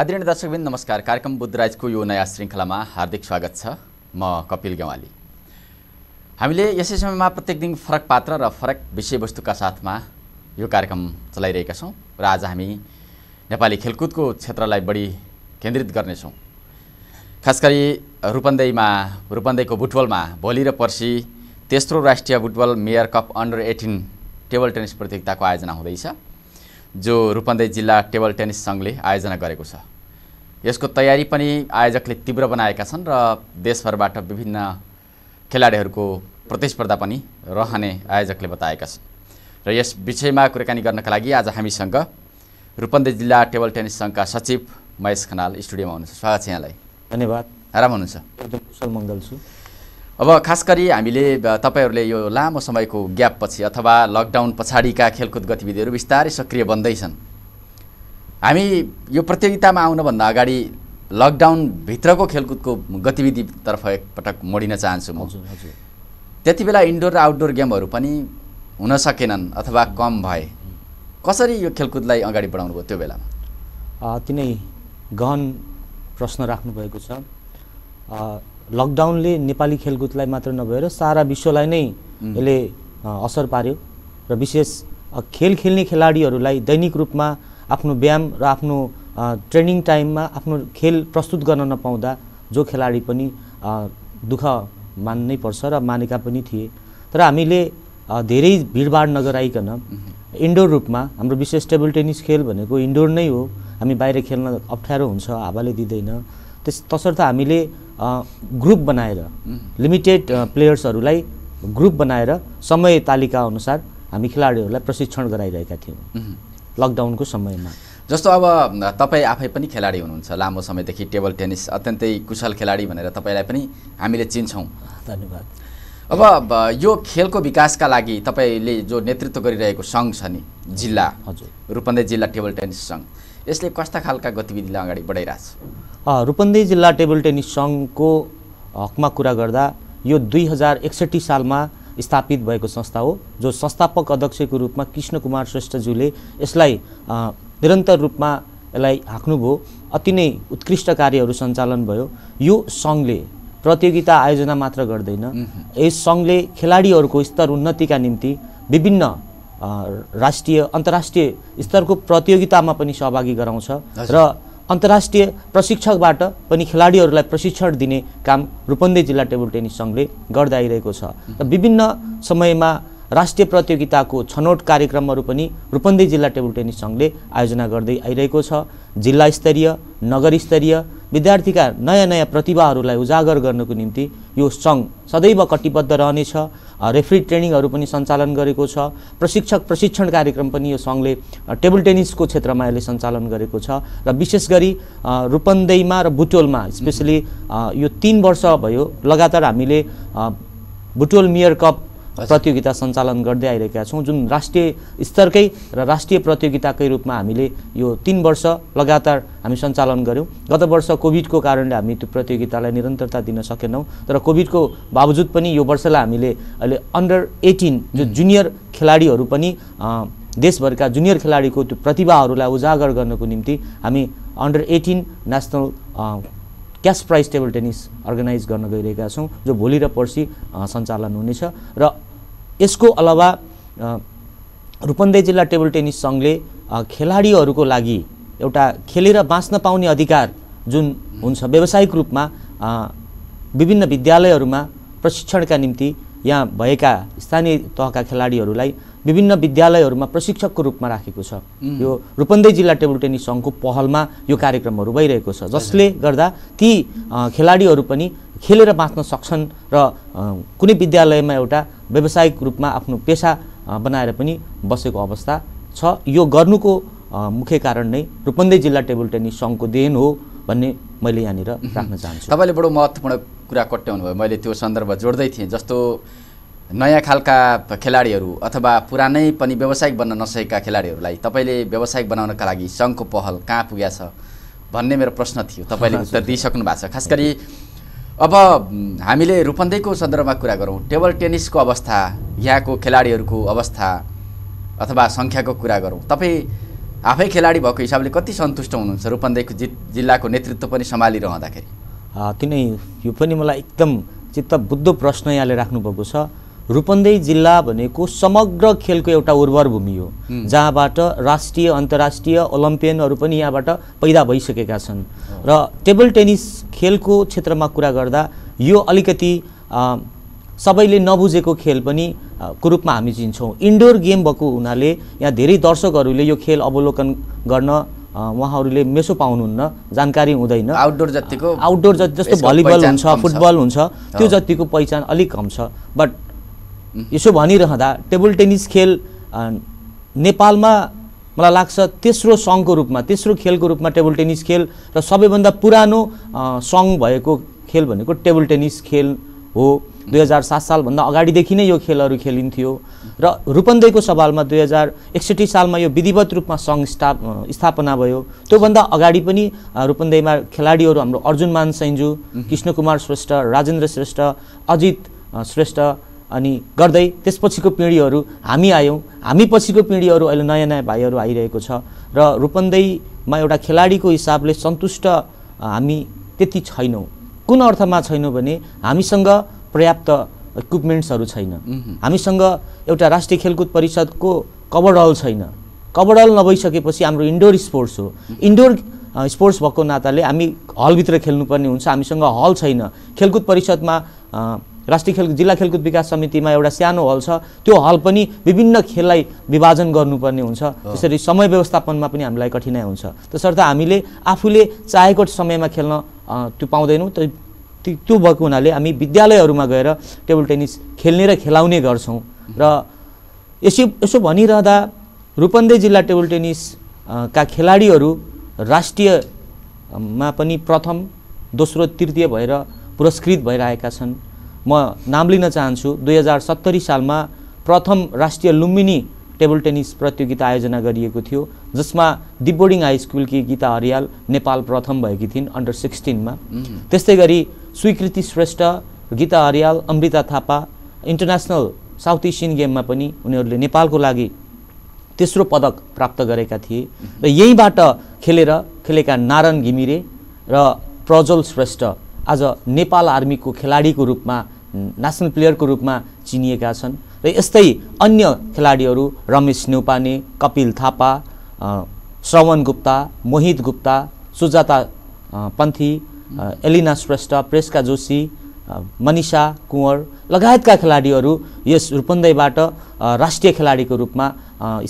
आदरणीय दर्शकबिन नमस्कार कार्यक्रम बुद्धराजको यो नयाँ श्रृङ्खलामा हार्दिक स्वागत छ म कपिल गेवाली हामीले यसै समयमा प्रत्येक दिन फरक पात्र र फरक विषयवस्तुका साथमा यो कार्यक्रम चलाइरहेका छौँ र आज हामी नेपाली खेलकुदको क्षेत्रलाई बढी केन्द्रित गर्नेछौँ खास गरी रूपन्देहीमा रूपन्दैको बुटबलमा भोलि र पर्सि तेस्रो राष्ट्रिय Butwal mayor cup under eighteen table tennis प्रतियोगिताको आयोजना हुँदैछ जो रूपन्देही जिल्ला टेबल टेनिस सङ्घले आयोजना गरेको छ यसको तयारी पनि आयोजकले तीव्र बनाएका छन् र देशभरबाट विभिन्न खेलाडीहरूको प्रतिस्पर्धा पनि रहने आयोजकले बताएका छन् र यस विषयमा कुराकानी गर्नका लागि आज हामीसँग रूपन्दे जिल्ला टेबल टेनिस सङ्घका सचिव महेश खनाल स्टुडियोमा हुनुहुन्छ स्वागत छ यहाँलाई धन्यवाद आराम हुनुहुन्छ एकदम कुशल मङ्गल छु अब खास गरी हामीले तपाईँहरूले यो लामो समयको ग्यापपछि अथवा लकडाउन पछाडिका खेलकुद गतिविधिहरू बिस्तारै सक्रिय बन्दैछन् हामी यो प्रतियोगितामा आउनभन्दा अगाडि लकडाउनभित्रको खेलकुदको गतिविधितर्फ एकपटक मोडिन चाहन्छु म त्यति बेला इन्डोर र आउटडोर गेमहरू पनि हुन सकेनन् अथवा कम भए कसरी यो खेलकुदलाई अगाडि बढाउनु बढाउनुभयो त्यो बेलामा अति नै गहन प्रश्न राख्नुभएको छ लकडाउनले नेपाली खेलकुदलाई मात्र नभएर सारा विश्वलाई नै यसले असर पार्यो र विशेष खेल खेल्ने खेलाडीहरूलाई दैनिक रूपमा आफ्नो व्यायाम र आफ्नो ट्रेनिङ टाइममा आफ्नो खेल प्रस्तुत गर्न नपाउँदा जो खेलाडी पनि दुःख मान्नै पर्छ र मानेका पनि थिए तर हामीले धेरै भिडभाड नगराइकन इन्डोर रूपमा हाम्रो विशेष टेबल टेनिस खेल भनेको इन्डोर नै हो हामी बाहिर खेल्न अप्ठ्यारो हुन्छ हावाले दिँदैन त्यस तसर्थ हामीले ग्रुप बनाएर लिमिटेड प्लेयर्सहरूलाई ग्रुप बनाएर समय तालिका अनुसार हामी खेलाडीहरूलाई प्रशिक्षण गराइरहेका थियौँ लकडाउनको समयमा जस्तो अब तपाईँ आफै पनि खेलाडी हुनुहुन्छ लामो समयदेखि टेबल टेनिस अत्यन्तै कुशल खेलाडी भनेर तपाईँलाई पनि हामीले चिन्छौँ धन्यवाद अब यो खेलको विकासका लागि तपाईँले जो नेतृत्व गरिरहेको सङ्घ छ नि जिल्ला हजुर रूपन्दे जिल्ला टेबल टेनिस सङ्घ यसले कस्ता खालका गतिविधिलाई अगाडि बढाइरहेछ रूपन्देही जिल्ला टेबल टेनिस सङ्घको हकमा कुरा गर्दा यो दुई हजार एकसट्ठी सालमा स्थापित भएको संस्था हो जो संस्थापक अध्यक्षको रूपमा कृष्ण कुमार श्रेष्ठज्यूले यसलाई निरन्तर रूपमा यसलाई हाँक्नुभयो अति नै उत्कृष्ट कार्यहरू सञ्चालन भयो यो सङ्घले प्रतियोगिता आयोजना मात्र गर्दैन यस सङ्घले खेलाडीहरूको स्तर उन्नतिका निम्ति विभिन्न राष्ट्रिय अन्तर्राष्ट्रिय स्तरको प्रतियोगितामा पनि सहभागी गराउँछ र अन्तर्राष्ट्रिय प्रशिक्षकबाट पनि खेलाडीहरूलाई प्रशिक्षण दिने काम रूपन्देही जिल्ला टेबल टेनिस सङ्घले गर्दै आइरहेको छ र विभिन्न समयमा राष्ट्रिय प्रतियोगिताको छनौट कार्यक्रमहरू पनि रूपन्देही जिल्ला टेबल टेनिस सङ्घले आयोजना गर्दै आइरहेको छ जिल्ला स्तरीय नगर स्तरीय विद्यार्थीका नयाँ नयाँ प्रतिभाहरूलाई उजागर गर्नको निम्ति यो सङ्घ सदैव कटिबद्ध रहनेछ रेफ्री ट्रेनिङहरू पनि सञ्चालन गरेको छ प्रशिक्षक प्रशिक्षण कार्यक्रम पनि यो सङ्घले टेबल टेनिसको क्षेत्रमा यसले सञ्चालन गरेको छ र विशेष गरी रूपन्देहीमा र बुटोलमा स्पेसली यो तिन वर्ष भयो लगातार हामीले बुटोल मियर कप प्रतियोगिता सञ्चालन गर्दै आइरहेका छौँ जुन राष्ट्रिय स्तरकै र राष्ट्रिय प्रतियोगिताकै रूपमा हामीले यो तिन वर्ष लगातार हामी सञ्चालन गऱ्यौँ गत वर्ष कोभिडको कारणले हामी त्यो प्रतियोगितालाई निरन्तरता दिन सकेनौँ तर कोभिडको बावजुद पनि यो वर्षलाई हामीले अहिले अन्डर एटिन जो जुनियर खेलाडीहरू पनि देशभरका जुनियर खेलाडीको त्यो प्रतिभाहरूलाई उजागर गर्नको निम्ति हामी under eighteen national cash prize table tennis organise गर्न गइरहेका छौँ जो भोलि र पर्सि सञ्चालन हुनेछ र यसको अलावा रूपन्दै जिल्ला टेबल टेनिस सङ्घले खेलाडीहरूको लागि एउटा खेलेर बाँच्न पाउने अधिकार जुन हुन्छ व्यावसायिक रूपमा विभिन्न विद्यालयहरूमा प्रशिक्षणका निम्ति यहाँ भएका स्थानीय तहका खेलाडीहरूलाई विभिन्न विद्यालयहरूमा प्रशिक्षकको रूपमा राखेको छ यो रूपन्दै जिल्ला टेबल टेनिस सङ्घको पहलमा यो कार्यक्रमहरू भइरहेको छ जसले गर्दा ती खेलाडीहरू पनि खेलेर बाँच्न सक्छन् र कुनै विद्यालयमा एउटा व्यावसायिक रूपमा आफ्नो पेसा बनाएर पनि बसेको अवस्था छ यो गर्नुको मुख्य कारण नै रूपन्देही जिल्ला टेबल टेनिस सङ्घको देन हो भन्ने मैले यहाँनिर राख्न चाहन्छु तपाईँले बडो महत्त्वपूर्ण कुरा कट्याउनु भयो मैले त्यो सन्दर्भ जोड्दै थिएँ जस्तो नयाँ खालका खेलाडीहरू अथवा पुरानै पनि व्यावसायिक बन्न नसकेका खेलाडीहरूलाई तपाईँले व्यावसायिक बनाउनका लागि सङ्घको पहल कहाँ पुगेछ भन्ने मेरो प्रश्न थियो तपाईँले उत्तर दिइसक्नु भएको छ खास गरी अब हामीले रूपन्देहीको सन्दर्भमा कुरा गरौँ टेबल टेनिसको अवस्था यहाँको खेलाडीहरूको अवस्था अथवा सङ्ख्याको कुरा गरौँ तपाईँ आफै खेलाडी भएको हिसाबले कति सन्तुष्ट हुनुहुन्छ रूपन्देहीको जि जिल्लाको नेतृत्व पनि सम्हालिरहँदाखेरि तिनै यो पनि मलाई एकदम चित्त बुद्ध प्रश्न यहाँले राख्नुभएको छ रूपन्देही जिल्ला भनेको समग्र खेलको एउटा उर्वर भूमि हो जहाँबाट राष्ट्रिय अन्तर्राष्ट्रिय ओलम्पियनहरू पनि यहाँबाट पैदा भइसकेका छन् र टेबल टेनिस खेलको क्षेत्रमा कुरा गर्दा यो अलिकति सबैले नबुझेको खेल पनि को रूपमा हामी चिन्छौँ इन्डोर गेम भएको हुनाले यहाँ धेरै दर्शकहरूले यो खेल अवलोकन गर्न उहाँहरूले मेसो पाउनुहुन्न जानकारी हुँदैन आउटडोर जतिको आउटडोर जति जस्तो भलिबल हुन्छ फुटबल हुन्छ त्यो जतिको पहिचान अलिक कम छ बट यसो भनिरहँदा टेबल टेनिस खेल नेपालमा मलाई लाग्छ तेस्रो सङ्घको रूपमा तेस्रो खेलको रूपमा टेबल टेनिस खेल र सबैभन्दा पुरानो सङ्घ भएको खेल भनेको टेबल टेनिस खेल हो दुई हजार सात सालभन्दा अगाडिदेखि नै यो खेलहरू खेलिन्थ्यो र रूपन्देहीको सवालमा दुई हजार एकसठी सालमा यो विधिवत रूपमा सङ्घ स्था स्थापना भयो त्योभन्दा अगाडि पनि रूपन्देहीमा खेलाडीहरू हाम्रो अर्जुन मान सैन्जु कृष्ण कुमार श्रेष्ठ राजेन्द्र श्रेष्ठ अजित श्रेष्ठ अनि गर्दै त्यसपछिको पिँढीहरू हामी आयौँ हामी पछिको पिँढीहरू अहिले नयाँ नयाँ भाइहरू आइरहेको छ र रूपन्देहीमा एउटा खेलाडीको हिसाबले सन्तुष्ट हामी त्यति छैनौँ कुन अर्थमा छैनौँ भने हामीसँग पर्याप्त इक्विपमेन्ट्सहरू छैन हामीसँग एउटा राष्ट्रिय खेलकुद परिषदको कबडल छैन कबडल नभइसकेपछि हाम्रो इन्डोर स्पोर्ट्स हो इन्डोर स्पोर्ट्स भएको नाताले हामी हलभित्र खेल्नुपर्ने हुन्छ हामीसँग हल छैन खेलकुद परिषदमा राष्ट्रिय खेल जिल्ला खेलकुद विकास समितिमा एउटा सानो हल छ त्यो हल पनि विभिन्न खेललाई विभाजन गर्नुपर्ने हुन्छ त्यसरी समय व्यवस्थापनमा पनि हामीलाई कठिनाइ हुन्छ त्यसर्थ हामीले आफूले चाहेको समयमा खेल्न त्यो पाउँदैनौँ त्यो भएको हुनाले हामी विद्यालयहरूमा गएर टेबल टेनिस खेल्ने र खेलाउने गर्छौँ र यसो यसो भनिरहँदा रूपन्दे जिल्ला टेबल टेनिस का खेलाडीहरू राष्ट्रियमा पनि प्रथम दोस्रो तृतीय भएर पुरस्कृत भइरहेका छन् म नाम लिन चाहन्छु दुई हजार सत्तरी सालमा प्रथम राष्ट्रिय लुम्बिनी टेबल टेनिस प्रतियोगिता आयोजना गरिएको थियो जसमा दिपबोर्डिङ हाई स्कुलकी गीता हरियाल नेपाल प्रथम भएकी थिइन् अन्डर सिक्सटिनमा त्यस्तै गरी Swikriti Shrestha Gita Hariyal Amrita Thapa international South Asian गेममा पनि उनीहरूले नेपालको लागि तेस्रो पदक प्राप्त गरेका थिए र यहीँबाट खेलेर खेलेका नारायण घिमिरे र प्रज्वल श्रेष्ठ आज नेपाल आर्मीको खेलाडीको रूपमा नेसनल प्लेयरको रूपमा चिनिएका छन् र यस्तै अन्य खेलाडीहरू रमेश न्यौपाने कपिल थापा श्रवण गुप्ता मोहित गुप्ता सुजाता पन्थी एलिना श्रेष्ठ प्रेसका जोशी मनिषा कुँवर लगायतका खेलाडीहरू यस रूपन्दैबाट राष्ट्रिय खेलाडीको रूपमा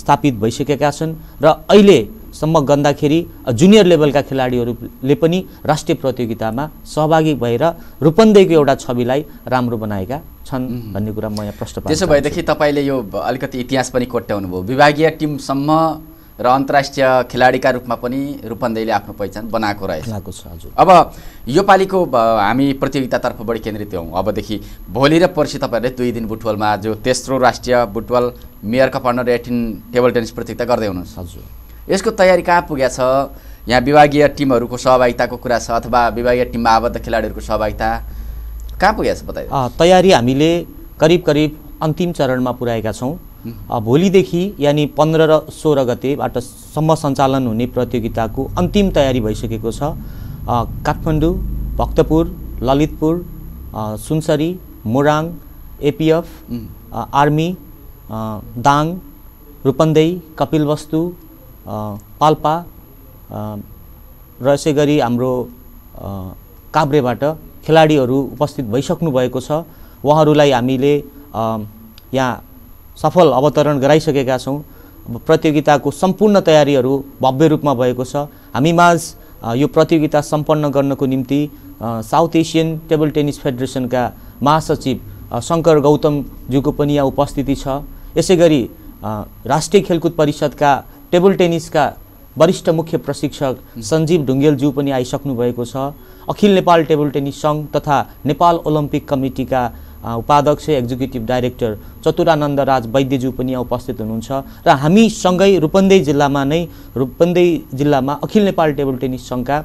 स्थापित भइसकेका छन् र अहिले सम्म गन्दाखेरि जुनियर लेभलका खेलाडीहरूले पनि राष्ट्रिय प्रतियोगितामा सहभागी भएर रूपन्देहीको एउटा छविलाई राम्रो बनाएका छन् भन्ने कुरा म यहाँ प्रश्न त्यसो भएदेखि तपाईँले यो अलिकति इतिहास पनि कोट्याउनु भयो विभागीय टिमसम्म र अन्तर्राष्ट्रिय खेलाडीका रूपमा पनि रूपन्देहीले आफ्नो पहिचान बनाएको रहेको छ हजुर अब योपालिको हामी प्रतियोगितातर्फ बढी केन्द्रित हौँ अबदेखि भोलि र पर्सि तपाईँहरूले दुई दिन बुटवलमा जो तेस्रो राष्ट्रिय Butwal mayor cup under eighteen table tennis प्रतियोगिता गर्दै हुनुहुन्छ हजुर यसको तयारी कहाँ पुगेको छ यहाँ विभागीय टिमहरूको सहभागिताको कुरा छ अथवा विभागीय टिममा आबद्ध खेलाडीहरूको सहभागिता कहाँ पुगेको छ बताइ तयारी हामीले करिब करिब अन्तिम चरणमा पुर्याएका छौँ भोलिदेखि यानि पन्ध्र र सोह्र गतेबाट सम्म सञ्चालन हुने प्रतियोगिताको अन्तिम तयारी भइसकेको छ काठमाडौँ भक्तपुर ललितपुर सुनसरी मोराङ एपिएफ आर्मी दाङ रूपन्देही कपिलवस्तु पाल्पा र यसै गरी हाम्रो काभ्रेबाट खेलाडीहरू उपस्थित भइसक्नु भएको छ उहाँहरूलाई हामीले यहाँ सफल अवतरण गराइसकेका छौँ प्रतियोगिताको सम्पूर्ण तयारीहरू भव्य रूपमा भएको छ हामी माझ यो प्रतियोगिता सम्पन्न गर्नको निम्ति साउथ एसियन टेबल टेनिस फेडरेसनका महासचिव शङ्कर गौतमज्यूको पनि यहाँ उपस्थिति छ यसै गरी राष्ट्रिय खेलकुद परिषदका टेबल टेनिसका वरिष्ठ मुख्य प्रशिक्षक सञ्जीव ढुङ्गेलज्यू पनि आइसक्नु भएको छ अखिल नेपाल टेबल टेनिस सङ्घ तथा नेपाल ओलम्पिक कमिटीका उपाध्यक्ष एक्जिक्युटिभ डाइरेक्टर चतुरानन्द राज वैद्यज्यू पनि उपस्थित हुनुहुन्छ र हामी सँगै रूपन्देही जिल्लामा नै रूपन्देही जिल्लामा अखिल नेपाल टेबल टेनिस सङ्घका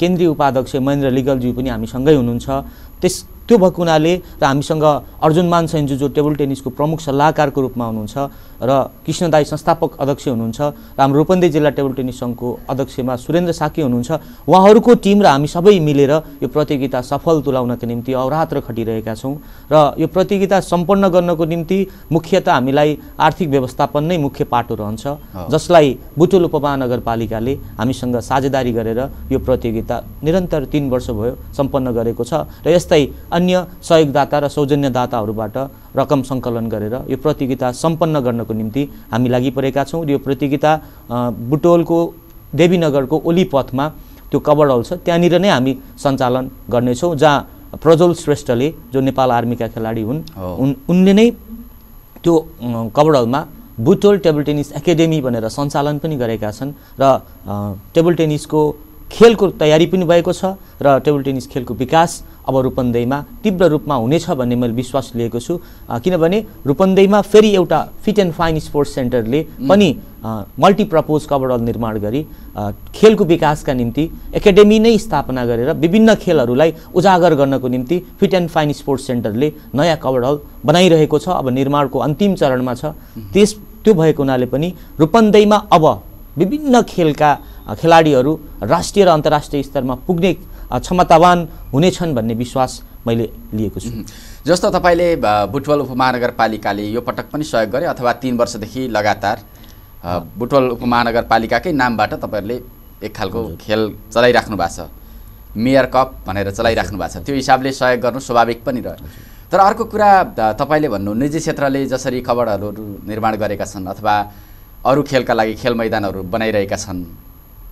केन्द्रीय उपाध्यक्ष महेन्द्र लिगलज्यू पनि हामीसँगै हुनुहुन्छ त्यस त्यो भएको हुनाले र हामीसँग अर्जुन मान जो टेबल टेनिसको प्रमुख सल्लाहकारको रूपमा हुनुहुन्छ र कृष्ण दाई संस्थापक अध्यक्ष हुनुहुन्छ र हाम्रो रूपन्दे जिल्ला टेबल टेनिस सङ्घको अध्यक्षमा सुरेन्द्र साकी हुनुहुन्छ उहाँहरूको टिम र हामी सबै मिलेर यो प्रतियोगिता सफल तुलाउनका निम्ति अवरात्र खटिरहेका छौँ र यो प्रतियोगिता सम्पन्न गर्नको निम्ति मुख्यत हामीलाई आर्थिक व्यवस्थापन नै मुख्य पाटो रहन्छ जसलाई बुटोल उपमहानगरपालिकाले हामीसँग साझेदारी गरेर यो प्रतियोगिता निरन्तर तिन वर्ष भयो सम्पन्न गरेको छ र यस्तै अन्य सहयोगदाता र सौजन्यदाताहरूबाट रकम सङ्कलन गरेर यो प्रतियोगिता सम्पन्न गर्नको निम्ति हामी लागिपरेका छौँ यो प्रतियोगिता बुटोलको देवीनगरको ओलीपथमा त्यो कभर हल छ त्यहाँनिर नै हामी सञ्चालन गर्नेछौँ जहाँ प्रज्वल श्रेष्ठले जो नेपाल आर्मीका खेलाडी हुन् उन उनले नै त्यो कभर हलमा बुटोल टेबल टेनिस एकाडेमी भनेर सञ्चालन पनि गरेका छन् र टेबल टेनिसको खेलको तयारी पनि भएको छ र टेबल टेनिस खेलको विकास अब रूपन्देहीमा तीव्र रूपमा हुनेछ भन्ने मैले विश्वास लिएको छु किनभने रूपन्देहीमा फेरि एउटा फिट एन्ड फाइन स्पोर्ट्स सेन्टरले पनि मल्टिप्रपोज हल निर्माण गरी खेलको विकासका निम्ति एकाडेमी नै स्थापना गरेर विभिन्न खेलहरूलाई उजागर गर्नको निम्ति फिट एन्ड फाइन स्पोर्ट्स सेन्टरले नयाँ हल बनाइरहेको छ अब निर्माणको अन्तिम चरणमा छ त्यस त्यो भएको हुनाले पनि रूपन्देहीमा अब विभिन्न खेलका खेलाडीहरू राष्ट्रिय र अन्तर्राष्ट्रिय स्तरमा पुग्ने क्षमतावान हुनेछन् भन्ने विश्वास मैले लिएको छु जस्तो तपाईँले बुटवल उपमहानगरपालिकाले यो पटक पनि सहयोग गरे अथवा तिन वर्षदेखि लगातार बुटवल उपमहानगरपालिकाकै नामबाट तपाईँहरूले एक खालको खेल चलाइराख्नु भएको छ मेयर कप भनेर चलाइराख्नु भएको छ त्यो हिसाबले सहयोग गर्नु स्वाभाविक पनि रह्यो तर अर्को कुरा तपाईँले भन्नु निजी क्षेत्रले जसरी कबडहरू निर्माण गरेका छन् अथवा अरू खेलका लागि खेल मैदानहरू बनाइरहेका छन्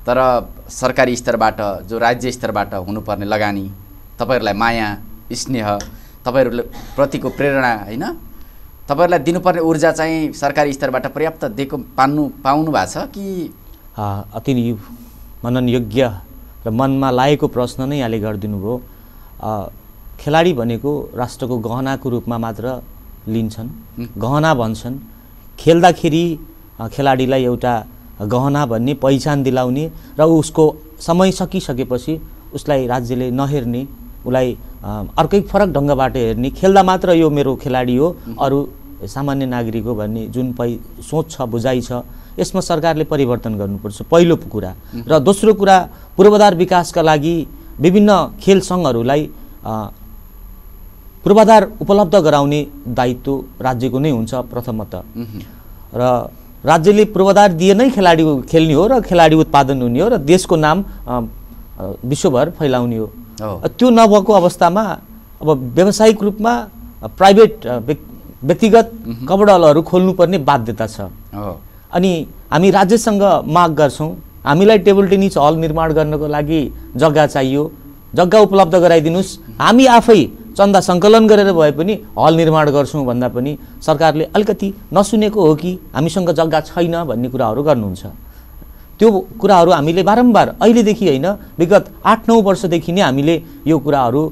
तर सरकारी स्तरबाट जो राज्य स्तरबाट हुनुपर्ने लगानी तपाईँहरूलाई माया स्नेह तपाईँहरूले प्रतिको प्रेरणा होइन तपाईँहरूलाई दिनुपर्ने ऊर्जा चाहिँ सरकारी स्तरबाट पर्याप्त दिएको पान्नु पाउनु भएको छ कि अति नै योग्य र मनमा लागेको प्रश्न नै यहाँले गरिदिनु भयो खेलाडी भनेको राष्ट्रको गहनाको रूपमा मात्र लिन्छन् गहना भन्छन् खेल्दाखेरि खेलाडीलाई एउटा गहना भन्ने पहिचान दिलाउने र उसको समय सकिसकेपछि उसलाई राज्यले नहेर्ने उसलाई अर्कै फरक ढङ्गबाट हेर्ने खेल्दा मात्र यो मेरो खेलाडी हो अरू सामान्य नागरिक हो भन्ने जुन पै सोच छ बुझाइ छ यसमा सरकारले परिवर्तन गर्नुपर्छ पहिलो कुरा र दोस्रो कुरा पूर्वाधार विकासका लागि विभिन्न खेल सङ्घहरूलाई पूर्वाधार उपलब्ध गराउने दायित्व राज्यको नै हुन्छ प्रथमत र राज्यले पूर्वाधार दिए नै खेलाडी खेल्ने हो र खेलाडी उत्पादन हुने हो र देशको नाम विश्वभर फैलाउने हो त्यो नभएको अवस्थामा अब व्यावसायिक रूपमा प्राइभेट व्यक्तिगत कपडलहरू खोल्नुपर्ने बाध्यता छ अनि हामी राज्यसँग माग गर्छौँ हामीलाई टेबल टेनिस हल निर्माण गर्नको लागि जग्गा चाहियो जग्गा उपलब्ध गराइदिनुहोस् हामी आफै चन्दा सङ्कलन गरेर भए पनि हल निर्माण गर्छौँ भन्दा पनि सरकारले अलिकति नसुनेको हो कि हामीसँग जग्गा छैन भन्ने कुराहरू गर्नुहुन्छ त्यो कुराहरू हामीले बारम्बार अहिलेदेखि होइन विगत आठ नौ वर्षदेखि नै हामीले यो कुराहरू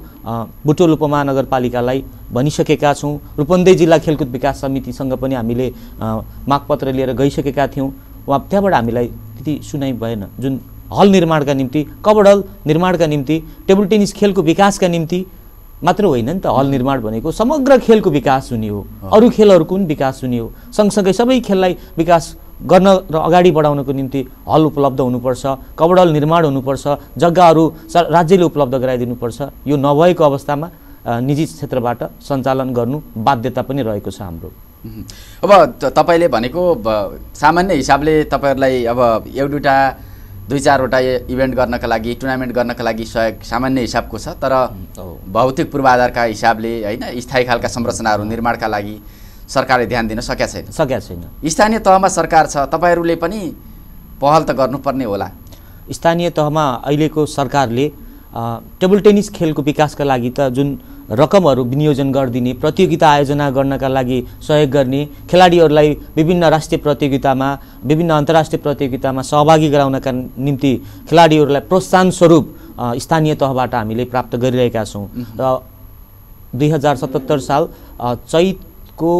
बुटोल उपमहानगरपालिकालाई भनिसकेका छौँ रूपन्दे जिल्ला खेलकुद विकास समितिसँग पनि हामीले मागपत्र लिएर गइसकेका थियौँ उहाँ त्यहाँबाट हामीलाई त्यति सुनाइ भएन जुन हल निर्माणका निम्ति कबड हल निर्माणका निम्ति टेबल टेनिस खेलको विकासका निम्ति मात्र होइन नि त हल निर्माण भनेको समग्र खेलको विकास हुने हो अरू खेलहरूको पनि विकास हुने हो सँगसँगै सबै खेललाई विकास गर्न र अगाडि बढाउनको निम्ति हल उपलब्ध हुनुपर्छ कबडल हल निर्माण हुनुपर्छ जग्गाहरू राज्यले उपलब्ध गराइदिनुपर्छ यो नभएको अवस्थामा निजी क्षेत्रबाट सञ्चालन गर्नु बाध्यता पनि रहेको छ हाम्रो अब तपाईँले भनेको सामान्य हिसाबले तपाईँहरूलाई अब एउटा दुई चारवटा इभेन्ट गर्नका लागि टुर्नामेन्ट गर्नका लागि सहयोग सामान्य हिसाबको छ तर भौतिक पूर्वाधारका हिसाबले होइन स्थायी खालका संरचनाहरू निर्माणका लागि सरकारले ध्यान दिन सकेका छैन सकेका छैन स्थानीय तहमा सरकार छ तपाईँहरूले पनि पहल त गर्नुपर्ने होला स्थानीय तहमा अहिलेको सरकारले टेबल टेनिस खेलको विकासका लागि त जुन रकमहरू विनियोजन गरिदिने प्रतियोगिता आयोजना गर्नका लागि सहयोग गर्ने खेलाडीहरूलाई विभिन्न राष्ट्रिय प्रतियोगितामा विभिन्न अन्तर्राष्ट्रिय प्रतियोगितामा सहभागी गराउनका निम्ति खेलाडीहरूलाई प्रोत्साहन स्वरूप स्थानीय तहबाट हामीले प्राप्त गरिरहेका छौँ र दुई हजार सतहत्तर साल चैतको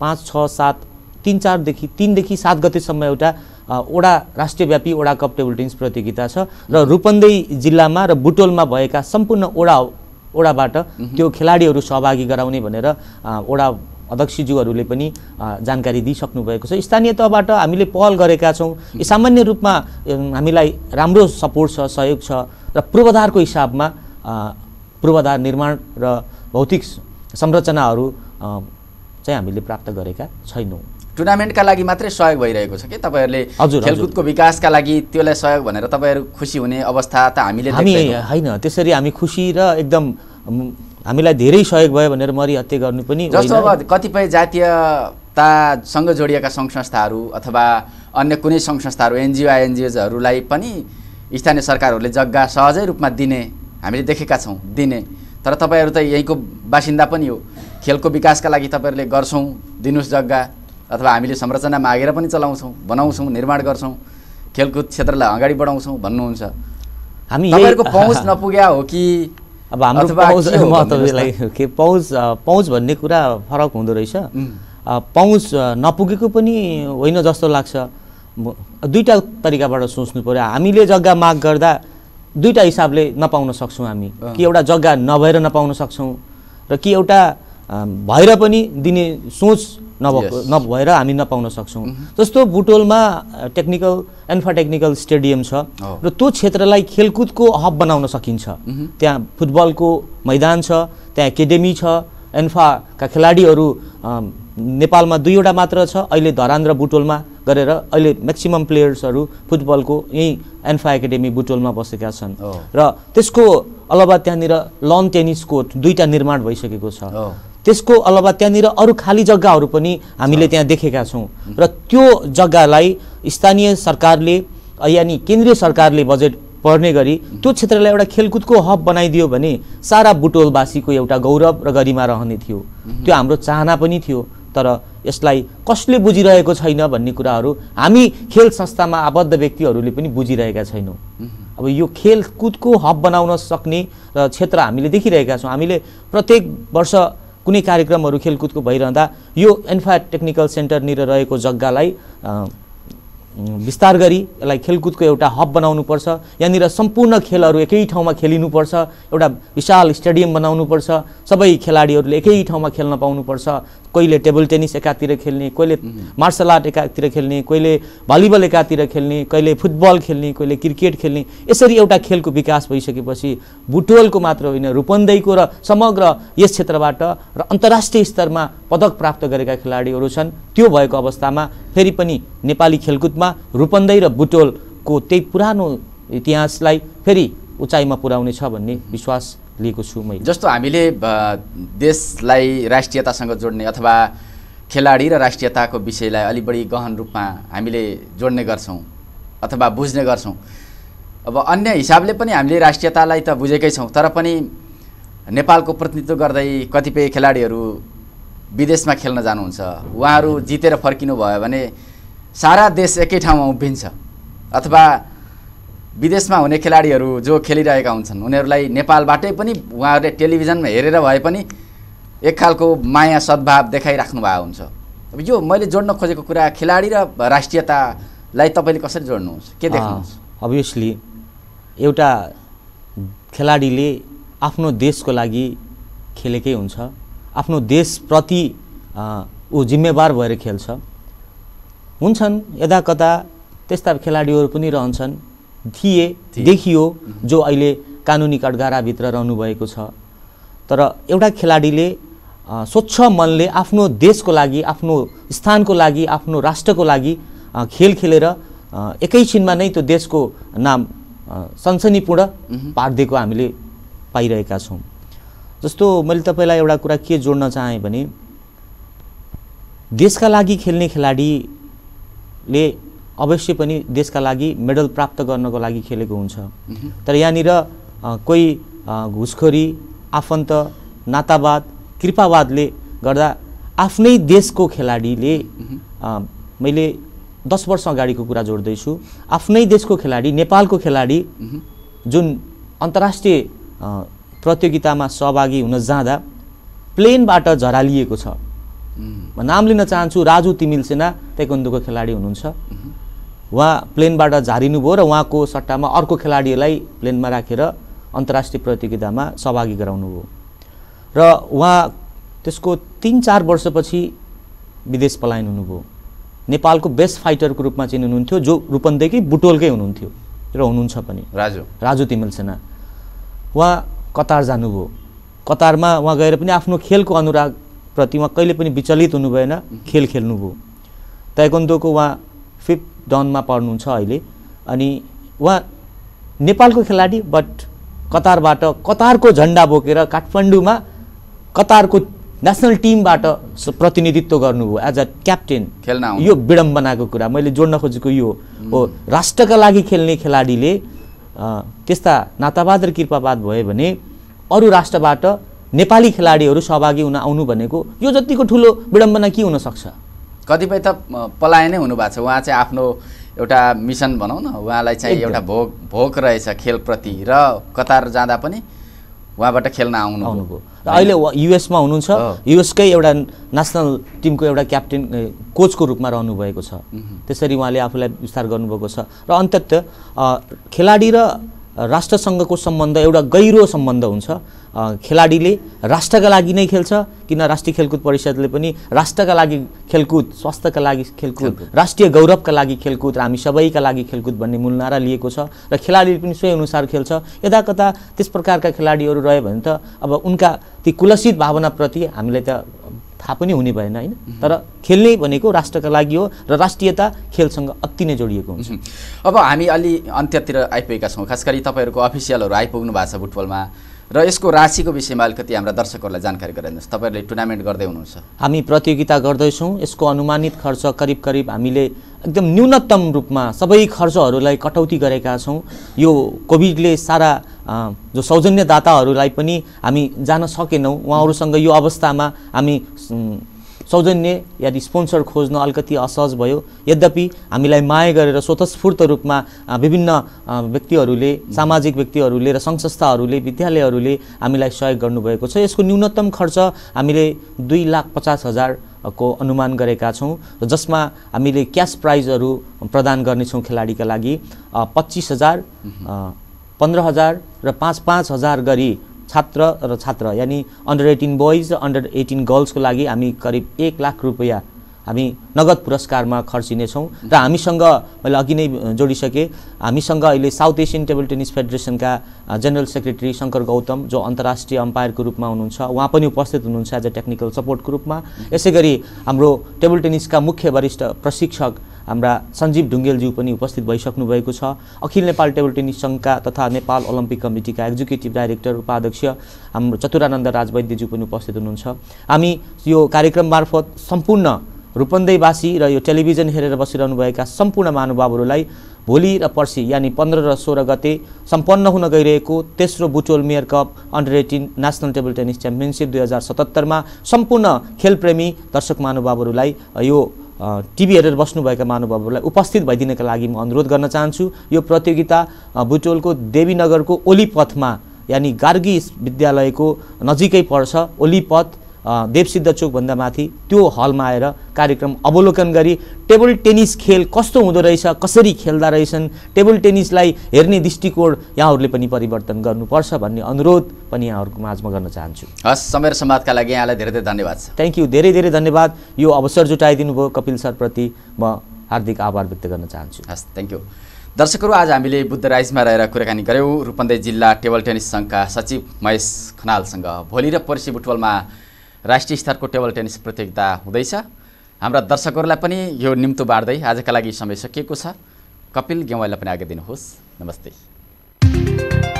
पाँच छ सात तिन चारदेखि तिनदेखि सात गतेसम्म एउटा ओडा राष्ट्रियव्यापी ओडा कप टेबल टेनिस प्रतियोगिता छ र रूपन्देही जिल्लामा र बुटोलमा भएका सम्पूर्ण ओडा ओडाबाट त्यो खेलाडीहरू सहभागी गराउने भनेर ओडा अध्यक्षज्यूहरूले पनि जानकारी दिइसक्नु भएको छ स्थानीय तहबाट हामीले पहल गरेका छौँ सामान्य रूपमा हामीलाई राम्रो सपोर्ट छ सहयोग छ र पूर्वाधारको हिसाबमा पूर्वाधार निर्माण र भौतिक संरचनाहरू चाहिँ हामीले प्राप्त गरेका छैनौँ टुर्नामेन्टका लागि मात्रै सहयोग भइरहेको छ कि तपाईँहरूले खेलकुदको विकासका लागि त्यसलाई सहयोग भनेर तपाईँहरू खुसी हुने अवस्था त हामीले हामी होइन त्यसरी हामी खुसी र एकदम हामीलाई धेरै सहयोग भयो भनेर मरिहत्या गर्नु पनि जस्तो अब कतिपय जातीयतासँग जोडिएका सङ्घ संस्थाहरू अथवा अन्य कुनै सङ्घ संस्थाहरू एनजिओ एनजिओजहरूलाई पनि स्थानीय सरकारहरूले जग्गा सहजै रूपमा दिने हामीले देखेका छौँ दिने तर तपाईँहरू त यहीँको बासिन्दा पनि हो खेलको विकासका लागि तपाईँहरूले गर्छौँ दिनुहोस् जग्गा अथवा हामीले संरचना मागेर पनि चलाउँछौँ बनाउँछौँ निर्माण गर्छौँ खेलकुद क्षेत्रलाई अगाडि बढाउँछौँ भन्नुहुन्छ हामी यहाँको पहुँच नपुग्या हो कि अब हाम्रो पहुँच म तपाईँलाई के पहुँच पहुँच भन्ने कुरा फरक हुँदो रहेछ पहुँच नपुगेको पनि होइन जस्तो लाग्छ दुईवटा तरिकाबाट सोच्नु पऱ्यो हामीले जग्गा माग गर्दा दुईवटा हिसाबले नपाउन सक्छौँ हामी कि एउटा जग्गा नभएर नपाउन सक्छौँ र कि एउटा भएर पनि दिने सोच नभएको नभएर हामी नपाउन सक्छौँ mm-hmm. जस्तो बुटोलमा टेक्निकल एन्फा टेक्निकल स्टेडियम छ oh. र त्यो क्षेत्रलाई खेलकुदको हब बनाउन सकिन्छ mm-hmm. त्यहाँ फुटबलको मैदान छ त्यहाँ एकाडेमी छ एन्फाका खेलाडीहरू नेपालमा दुईवटा मात्र छ अहिले धरान र बुटोलमा गरेर अहिले म्याक्सिमम् प्लेयर्सहरू फुटबलको यहीँ एन्फा एकाडेमी बुटोलमा बसेका छन् oh. र त्यसको अलावा त्यहाँनिर लन टेनिस कोर्ट दुईवटा निर्माण भइसकेको छ oh. त्यसको अलावा त्यहाँनिर अरू खाली जग्गाहरू पनि हामीले त्यहाँ देखेका छौँ र त्यो जग्गालाई स्थानीय सरकारले यानि केन्द्रीय सरकारले बजेट पर्ने गरी त्यो क्षेत्रलाई एउटा खेलकुदको हब बनाइदियो भने सारा बुटोलवासीको एउटा गौरव र गरिमा रहने थियो त्यो हाम्रो चाहना पनि थियो तर यसलाई कसले बुझिरहेको छैन भन्ने कुराहरू हामी खेल संस्थामा आबद्ध व्यक्तिहरूले पनि बुझिरहेका छैनौँ अब यो खेलकुदको हब बनाउन सक्ने र क्षेत्र हामीले देखिरहेका छौँ हामीले प्रत्येक वर्ष कुनै कार्यक्रमहरू खेलकुदको भइरहँदा यो एन्फायर टेक्निकल सेन्टरनिर रहेको जग्गालाई विस्तार गरी यसलाई खेलकुदको एउटा हब बनाउनुपर्छ यहाँनिर सम्पूर्ण खेलहरू एकै ठाउँमा खेलिनुपर्छ एउटा विशाल स्टेडियम बनाउनुपर्छ सबै खेलाडीहरूले एकै ठाउँमा खेल्न पाउनुपर्छ कोहीले टेबल टेनिस एकातिर खेल्ने कोहीले मार्सल आर्ट एकातिर खेल्ने कोहीले भलिबल एकातिर खेल्ने कहिले फुटबल खेल्ने कोहीले क्रिकेट खेल्ने यसरी एउटा खेलको विकास भइसकेपछि बुटोलको मात्र होइन रूपन्दैको र समग्र यस क्षेत्रबाट र अन्तर्राष्ट्रिय स्तरमा पदक प्राप्त गरेका खेलाडीहरू छन् त्यो भएको अवस्थामा फेरि पनि नेपाली खेलकुदमा रूपन्दै र बुटोलको त्यही पुरानो इतिहासलाई फेरि उचाइमा पुर्याउने छ भन्ने विश्वास लिएको छु मैले जस्तो हामीले देशलाई राष्ट्रियतासँग जोड्ने अथवा खेलाडी र राष्ट्रियताको विषयलाई अलि बढी गहन रूपमा हामीले जोड्ने गर्छौँ अथवा बुझ्ने गर्छौँ अब अन्य हिसाबले पनि हामीले राष्ट्रियतालाई त बुझेकै छौँ तर पनि नेपालको प्रतिनिधित्व गर्दै कतिपय खेलाडीहरू विदेशमा खेल्न जानुहुन्छ उहाँहरू जितेर फर्किनु भयो भने सारा देश एकै ठाउँमा उभिन्छ अथवा विदेशमा हुने खेलाडीहरू जो खेलिरहेका हुन्छन् उनीहरूलाई नेपालबाटै पनि उहाँहरूले टेलिभिजनमा हेरेर भए पनि एक खालको माया सद्भाव देखाइराख्नु भएको हुन्छ अब यो मैले जोड्न खोजेको कुरा खेलाडी र राष्ट्रियतालाई तपाईँले कसरी जोड्नुहुन्छ के देख्नुहुन्छ अभियसली एउटा खेलाडीले आफ्नो देशको लागि खेलेकै हुन्छ आफ्नो देशप्रति ऊ जिम्मेवार भएर खेल्छ हुन्छन् यदाकदा त्यस्ता खेलाडीहरू पनि रहन्छन् थिए देखियो जो अहिले कानुनी कडगाराभित्र रहनुभएको छ तर एउटा खेलाडीले स्वच्छ मनले आफ्नो देशको लागि आफ्नो स्थानको लागि आफ्नो राष्ट्रको लागि खेल खेलेर एकैछिनमा नै त्यो देशको नाम सनसनीपूर्ण पारिदिएको हामीले पाइरहेका छौँ जस्तो मैले तपाईँलाई एउटा कुरा के जोड्न चाहेँ भने देशका लागि खेल्ने खेलाडीले अवश्य पनि देशका लागि मेडल प्राप्त गर्नको लागि खेलेको हुन्छ तर यहाँनिर कोही घुसखोरी आफन्त नातावाद कृपावादले गर्दा आफ्नै देशको खेलाडीले मैले दस वर्ष अगाडिको कुरा जोड्दैछु आफ्नै देशको खेलाडी नेपालको खेलाडी जुन अन्तर्राष्ट्रिय प्रतियोगितामा सहभागी हुन जाँदा प्लेनबाट झरालिएको छ नाम लिन चाहन्छु राजु तिमिल सेना ताइक्वान्डोको खेलाडी हुनुहुन्छ उहाँ प्लेनबाट झारिनुभयो र उहाँको सट्टामा अर्को खेलाडीलाई प्लेनमा राखेर अन्तर्राष्ट्रिय प्रतियोगितामा सहभागी गराउनुभयो र उहाँ त्यसको तिन चार वर्षपछि विदेश पलायन हुनुभयो नेपालको बेस्ट फाइटरको रूपमा चाहिँ हुनुहुन्थ्यो जो रूपन्देही बुटोलकै हुनुहुन्थ्यो र हुनुहुन्छ पनि राजु राजु तिमेल सेना उहाँ कतार जानुभयो कतारमा उहाँ गएर पनि आफ्नो खेलको अनुरागप्रति उहाँ कहिले पनि विचलित हुनु भएन खेल खेल्नुभयो ताइकोन्दोको उहाँ फिफ्थ डनमा पढ्नुहुन्छ अहिले अनि उहाँ नेपालको खेलाडी बट कतारबाट कतारको झन्डा बोकेर काठमाडौँमा कतारको नेसनल टिमबाट प्रतिनिधित्व गर्नुभयो एज अ क्याप्टेन खेल्न यो विडम्बनाको कुरा मैले जोड्न खोजेको यो हो राष्ट्रका लागि खेल्ने खेलाडीले त्यस्ता नातावाद र कृपावाद भयो भने अरू राष्ट्रबाट नेपाली खेलाडीहरू सहभागी हुन आउनु भनेको यो जतिको ठुलो विडम्बना के हुनसक्छ कतिपय त पलायनै हुनुभएको छ उहाँ चाहिँ आफ्नो एउटा मिसन भनौँ न उहाँलाई चाहिँ एउटा भोग भोक रहेछ खेलप्रति र कतार जाँदा पनि उहाँबाट खेल्न आउनु आउनुभयो र अहिले युएसमा हुनुहुन्छ युएसकै एउटा नेसनल टिमको एउटा क्याप्टेन कोचको रूपमा रहनुभएको छ त्यसरी उहाँले आफूलाई विस्तार गर्नुभएको छ र अन्तत खेलाडी र राष्ट्रसङ्घको सम्बन्ध एउटा गहिरो सम्बन्ध हुन्छ खेलाडीले राष्ट्रका लागि नै खेल्छ किन राष्ट्रिय खेलकुद परिषदले पनि राष्ट्रका लागि खेलकुद स्वास्थ्यका लागि खेलकुद राष्ट्रिय गौरवका लागि खेलकुद र हामी सबैका लागि खेलकुद भन्ने मूल नारा लिएको छ र खेलाडीले पनि सोही अनुसार खेल्छ यता कता त्यस प्रकारका खेलाडीहरू रह्यो भने त अब उनका ती कुलसित भावनाप्रति हामीलाई त थाहा पनि हुने भएन होइन तर खेल्ने भनेको राष्ट्रका लागि हो र राष्ट्रियता खेलसँग अति नै जोडिएको हुन्छ अब हामी अलि अन्त्यतिर आइपुगेका छौँ खास गरी तपाईँहरूको अफिसियलहरू आइपुग्नु भएको छ फुटबलमा र यसको राशिको विषयमा अलिकति हाम्रा दर्शकहरूलाई जानकारी गराइदिनुहोस् तपाईँहरूले टुर्नामेन्ट गर्दै हुनुहुन्छ हामी प्रतियोगिता गर्दैछौँ यसको अनुमानित खर्च करिब करिब हामीले एकदम न्यूनतम रूपमा सबै खर्चहरूलाई कटौती गरेका छौँ यो कोभिडले सारा जो सौजन्यदाताहरूलाई पनि हामी जान सकेनौँ उहाँहरूसँग यो अवस्थामा हामी सौजन्य या स्पोन्सर खोज्न अलिकति असहज भयो यद्यपि हामीलाई माया गरेर स्वतस्फूर्त रूपमा विभिन्न व्यक्तिहरूले सामाजिक व्यक्तिहरूले र सङ्घ संस्थाहरूले विद्यालयहरूले हामीलाई सहयोग गर्नुभएको छ यसको न्यूनतम खर्च हामीले दुई लाख पचास हजार को अनुमान गरेका छौँ र जसमा हामीले क्यास प्राइजहरू प्रदान गर्नेछौँ खेलाडीका लागि पच्चिस हजार पन्ध्र हजार र पाँच पाँच हजार गरी छात्र र छात्र यानि अन्डर एटिन बोइज र अन्डर एटिन गर्ल्सको लागि हामी करिब एक लाख रुपियाँ हामी नगद पुरस्कारमा खर्चिनेछौँ र हामीसँग मैले अघि नै जोडिसकेँ हामीसँग अहिले साउथ एसियन टेबल टेनिस फेडरेसनका जेनरल सेक्रेटरी शङ्कर गौतम जो अन्तर्राष्ट्रिय अम्पायरको रूपमा हुनुहुन्छ उहाँ पनि उपस्थित हुनुहुन्छ एज अ टेक्निकल सपोर्टको रूपमा यसै हाम्रो टेबल टेनिसका मुख्य वरिष्ठ प्रशिक्षक हाम्रा सञ्जीव ढुङ्गेलज्यू पनि उपस्थित भइसक्नु भएको छ अखिल नेपाल टेबल टेनिस सङ्घका तथा नेपाल ओलम्पिक कमिटीका एक्जिक्युटिभ डाइरेक्टर उपाध्यक्ष हाम्रो चतुरानन्द राजवैद्यज्यू पनि उपस्थित हुनुहुन्छ हामी यो कार्यक्रम मार्फत सम्पूर्ण रूपन्दैवासी र यो टेलिभिजन हेरेर बसिरहनुभएका सम्पूर्ण महानुभावहरूलाई भोलि र पर्सि यानि पन्ध्र र सोह्र गते सम्पन्न हुन गइरहेको तेस्रो Butwal mayor cup under eighteen national table tennis championship दुई हजार सतहत्तरमा सम्पूर्ण खेलप्रेमी दर्शक महानुभावहरूलाई यो टिभी हेरेर बस्नुभएका महानुभावहरूलाई उपस्थित भइदिनका लागि म अनुरोध गर्न चाहन्छु यो प्रतियोगिता बुटोलको देवीनगरको ओलीपथमा यानि गार्गी विद्यालयको नजिकै पर्छ ओलीपथ देवसिद्ध चोकभन्दा माथि त्यो हलमा आएर कार्यक्रम अवलोकन गरी टेबल टेनिस खेल कस्तो हुँदो रहेछ कसरी खेल्दा रहेछन् टेबल टेनिसलाई हेर्ने दृष्टिकोण यहाँहरूले पनि परिवर्तन गर्नुपर्छ भन्ने अनुरोध पनि यहाँहरूको माझमा गर्न चाहन्छु हस् समय समाजका लागि यहाँलाई धेरै धेरै धन्यवाद थ्याङ्क यू धेरै धेरै धन्यवाद यो अवसर जुटाइदिनु भयो कपिल सरप्रति म हार्दिक आभार व्यक्त गर्न चाहन्छु हस् थ्याङ्क यू दर्शकहरू आज हामीले बुद्ध राइजमा रहेर कुराकानी गऱ्यौँ रूपन्दे जिल्ला टेबल टेनिस सङ्घका सचिव महेश खनालसँग भोलि र पर्सि बुटवलमा राष्ट्रिय स्तरको टेबल टेनिस प्रतियोगिता हुँदैछ हाम्रा दर्शकहरूलाई पनि यो निम्तो बाँड्दै आजका लागि समय सकिएको छ कपिल गेवाईलाई पनि आगे दिनुहोस् नमस्ते